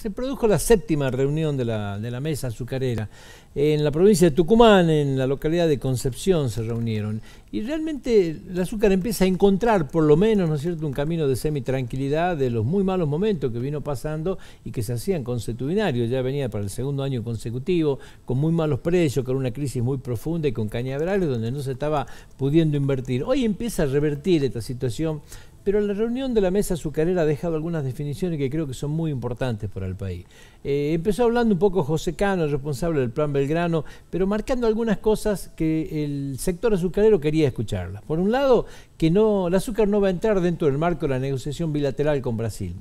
Se produjo la séptima reunión de la, de la mesa azucarera. En la provincia de Tucumán, en la localidad de Concepción, se reunieron. Y realmente el azúcar empieza a encontrar, por lo menos, ¿no es cierto?, un camino de semi-tranquilidad de los muy malos momentos que vino pasando y que se hacían consuetudinarios. Ya venía para el segundo año consecutivo, con muy malos precios, con una crisis muy profunda y con cañaverales donde no se estaba pudiendo invertir. Hoy empieza a revertir esta situación, pero la reunión de la mesa azucarera ha dejado algunas definiciones que creo que son muy importantes para el país. Eh, empezó hablando un poco José Cano, el responsable del Plan Belgrano, pero marcando algunas cosas que el sector azucarero quería escucharla, Por un lado, que no, el azúcar no va a entrar dentro del marco de la negociación bilateral con Brasil.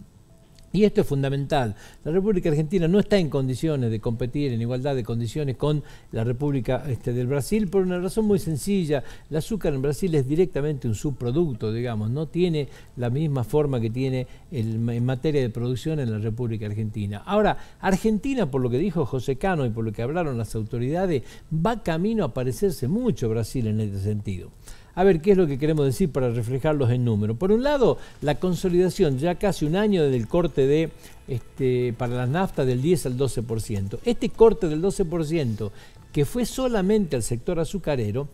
Y esto es fundamental. La República Argentina no está en condiciones de competir en igualdad de condiciones con la República este, del Brasil por una razón muy sencilla. El azúcar en Brasil es directamente un subproducto, digamos, no tiene la misma forma que tiene en materia de producción en la República Argentina. Ahora, Argentina, por lo que dijo José Cano y por lo que hablaron las autoridades, va camino a parecerse mucho Brasil en este sentido. A ver, ¿qué es lo que queremos decir para reflejarlos en número? Por un lado, la consolidación, ya casi un año del corte de este, para las NAFTA del 10 al 12%. Este corte del 12%, que fue solamente al sector azucarero,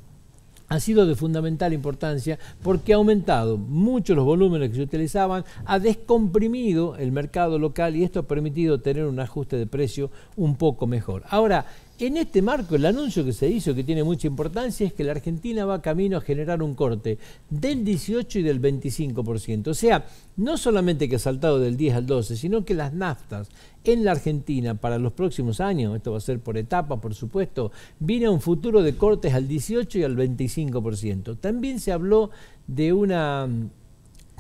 ha sido de fundamental importancia porque ha aumentado mucho los volúmenes que se utilizaban, ha descomprimido el mercado local y esto ha permitido tener un ajuste de precio un poco mejor. Ahora, en este marco, el anuncio que se hizo, que tiene mucha importancia, es que la Argentina va camino a generar un corte del 18 y del 25%. O sea, no solamente que ha saltado del 10 al 12, sino que las naftas en la Argentina para los próximos años, esto va a ser por etapa, por supuesto, viene un futuro de cortes al 18 y al 25%. También se habló de una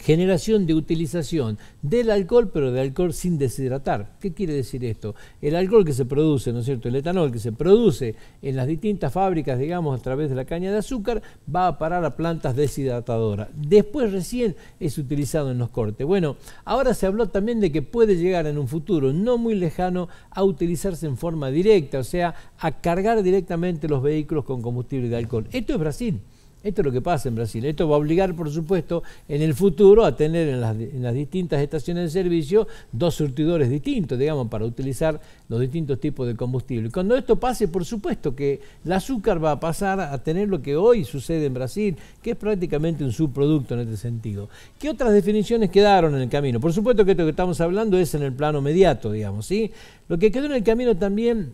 generación de utilización del alcohol, pero de alcohol sin deshidratar. ¿Qué quiere decir esto? El alcohol que se produce, ¿no es cierto? El etanol que se produce en las distintas fábricas, digamos, a través de la caña de azúcar, va a parar a plantas deshidratadoras. Después recién es utilizado en los cortes. Bueno, ahora se habló también de que puede llegar en un futuro no muy lejano a utilizarse en forma directa, o sea, a cargar directamente los vehículos con combustible de alcohol. Esto es Brasil. Esto es lo que pasa en Brasil. Esto va a obligar, por supuesto, en el futuro a tener en las, distintas estaciones de servicio dos surtidores distintos, digamos, para utilizar los distintos tipos de combustible. Cuando esto pase, por supuesto que el azúcar va a pasar a tener lo que hoy sucede en Brasil, que es prácticamente un subproducto en este sentido. ¿Qué otras definiciones quedaron en el camino? Por supuesto que esto que estamos hablando es en el plano mediato, digamos, ¿sí? Lo que quedó en el camino también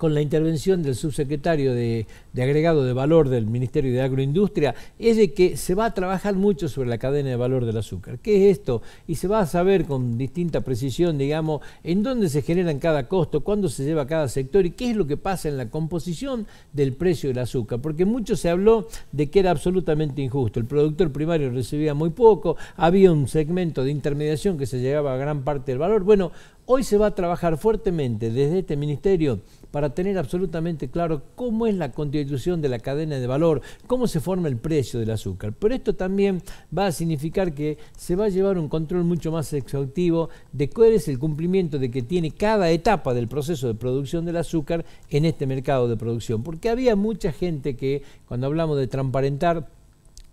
con la intervención del subsecretario de, agregado de valor del Ministerio de Agroindustria, es de que se va a trabajar mucho sobre la cadena de valor del azúcar. ¿Qué es esto? Y se va a saber con distinta precisión, digamos, en dónde se generan cada costo, cuándo se lleva cada sector y qué es lo que pasa en la composición del precio del azúcar. Porque mucho se habló de que era absolutamente injusto. El productor primario recibía muy poco, había un segmento de intermediación que se llegaba a gran parte del valor. Bueno, hoy se va a trabajar fuertemente desde este ministerio para tener absolutamente claro cómo es la constitución de la cadena de valor, cómo se forma el precio del azúcar. Pero esto también va a significar que se va a llevar un control mucho más exhaustivo de cuál es el cumplimiento de que tiene cada etapa del proceso de producción del azúcar en este mercado de producción. Porque había mucha gente que, cuando hablamos de transparentar,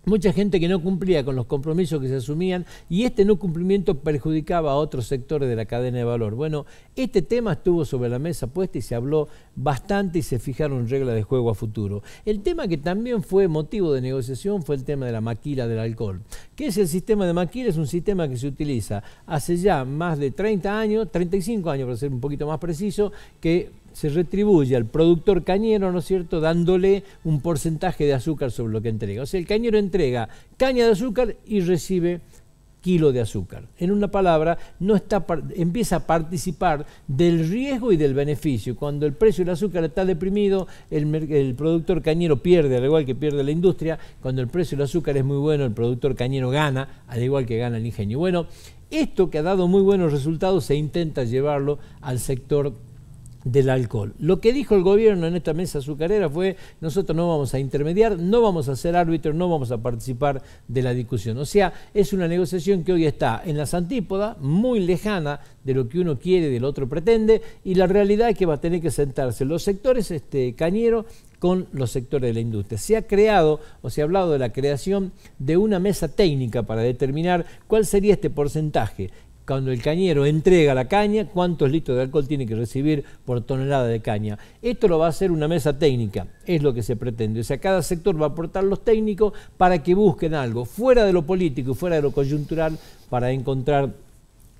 mucha gente que no cumplía con los compromisos que se asumían y este no cumplimiento perjudicaba a otros sectores de la cadena de valor. Bueno, este tema estuvo sobre la mesa puesta y se habló bastante y se fijaron reglas de juego a futuro. El tema que también fue motivo de negociación fue el tema de la maquila del alcohol. ¿Qué es el sistema de maquila? Es un sistema que se utiliza hace ya más de 30 años, 35 años para ser un poquito más preciso, que se retribuye al productor cañero, ¿no es cierto?, dándole un porcentaje de azúcar sobre lo que entrega. O sea, el cañero entrega caña de azúcar y recibe kilo de azúcar. En una palabra, no está, empieza a participar del riesgo y del beneficio. Cuando el precio del azúcar está deprimido, el, productor cañero pierde, al igual que pierde la industria. Cuando el precio del azúcar es muy bueno, el productor cañero gana, al igual que gana el ingenio. Bueno, esto que ha dado muy buenos resultados se intenta llevarlo al sector del alcohol. Lo que dijo el gobierno en esta mesa azucarera fue, nosotros no vamos a intermediar, no vamos a ser árbitros, no vamos a participar de la discusión. O sea, es una negociación que hoy está en las antípodas, muy lejana de lo que uno quiere, y del otro pretende, y la realidad es que va a tener que sentarse los sectores este, cañeros con los sectores de la industria. Se ha creado o se ha hablado de la creación de una mesa técnica para determinar cuál sería este porcentaje cuando el cañero entrega la caña, cuántos litros de alcohol tiene que recibir por tonelada de caña. Esto lo va a hacer una mesa técnica, es lo que se pretende. O sea, cada sector va a aportar los técnicos para que busquen algo, fuera de lo político y fuera de lo coyuntural, para encontrar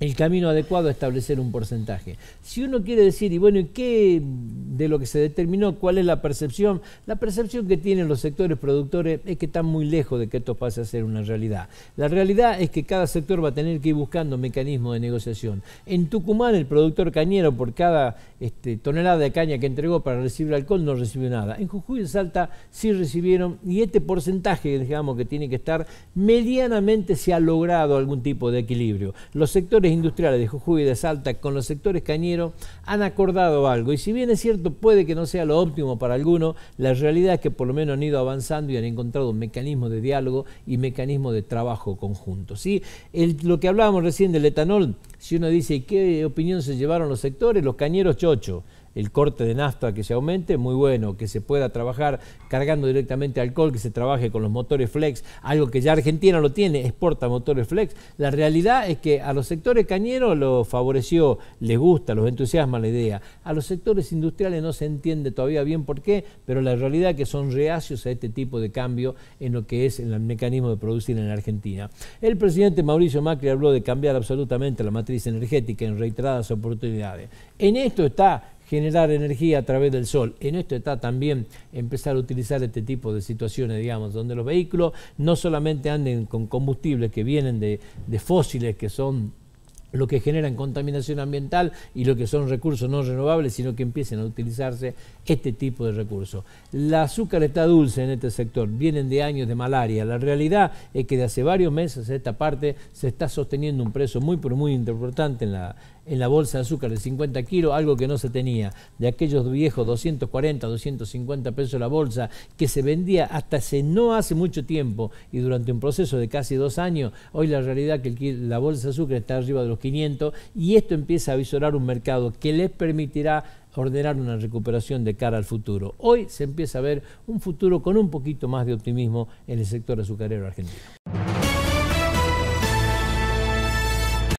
el camino adecuado a establecer un porcentaje. Si uno quiere decir, y bueno, ¿y qué de lo que se determinó? ¿Cuál es la percepción? La percepción que tienen los sectores productores es que están muy lejos de que esto pase a ser una realidad. La realidad es que cada sector va a tener que ir buscando mecanismos de negociación. En Tucumán, el productor cañero, por cada este, tonelada de caña que entregó para recibir alcohol, no recibió nada. En Jujuy y Salta sí recibieron, y este porcentaje, digamos, que tiene que estar, medianamente se ha logrado algún tipo de equilibrio. Los sectores industriales de Jujuy y de Salta con los sectores cañeros han acordado algo. Y si bien es cierto, puede que no sea lo óptimo para alguno, la realidad es que por lo menos han ido avanzando y han encontrado mecanismos de diálogo y mecanismos de trabajo conjunto. ¿sí? lo que hablábamos recién del etanol, si uno dice, ¿qué opinión se llevaron los sectores? Los cañeros chocho el corte de nafta que se aumente, muy bueno, que se pueda trabajar cargando directamente alcohol, que se trabaje con los motores flex, algo que ya Argentina lo tiene, exporta motores flex. La realidad es que a los sectores cañeros lo favoreció, les gusta, los entusiasma la idea. A los sectores industriales no se entiende todavía bien por qué, pero la realidad es que son reacios a este tipo de cambio en lo que es el mecanismo de producir en Argentina. El presidente Mauricio Macri habló de cambiar absolutamente la matriz energética en reiteradas oportunidades. En esto está generar energía a través del sol. En esto está también empezar a utilizar este tipo de situaciones, digamos, donde los vehículos no solamente anden con combustibles que vienen de, fósiles que son lo que generan contaminación ambiental y lo que son recursos no renovables, sino que empiecen a utilizarse este tipo de recursos. La azúcar está dulce en este sector, vienen de años de malaria. La realidad es que de hace varios meses esta parte se está sosteniendo un precio muy, pero muy importante en la, en la bolsa de azúcar de 50 kilos, algo que no se tenía. De aquellos viejos 240, 250 pesos la bolsa, que se vendía hasta hace no hace mucho tiempo y durante un proceso de casi dos años, hoy la realidad es que la bolsa de azúcar está arriba de los 500 y esto empieza a visorar un mercado que les permitirá ordenar una recuperación de cara al futuro. Hoy se empieza a ver un futuro con un poquito más de optimismo en el sector azucarero argentino.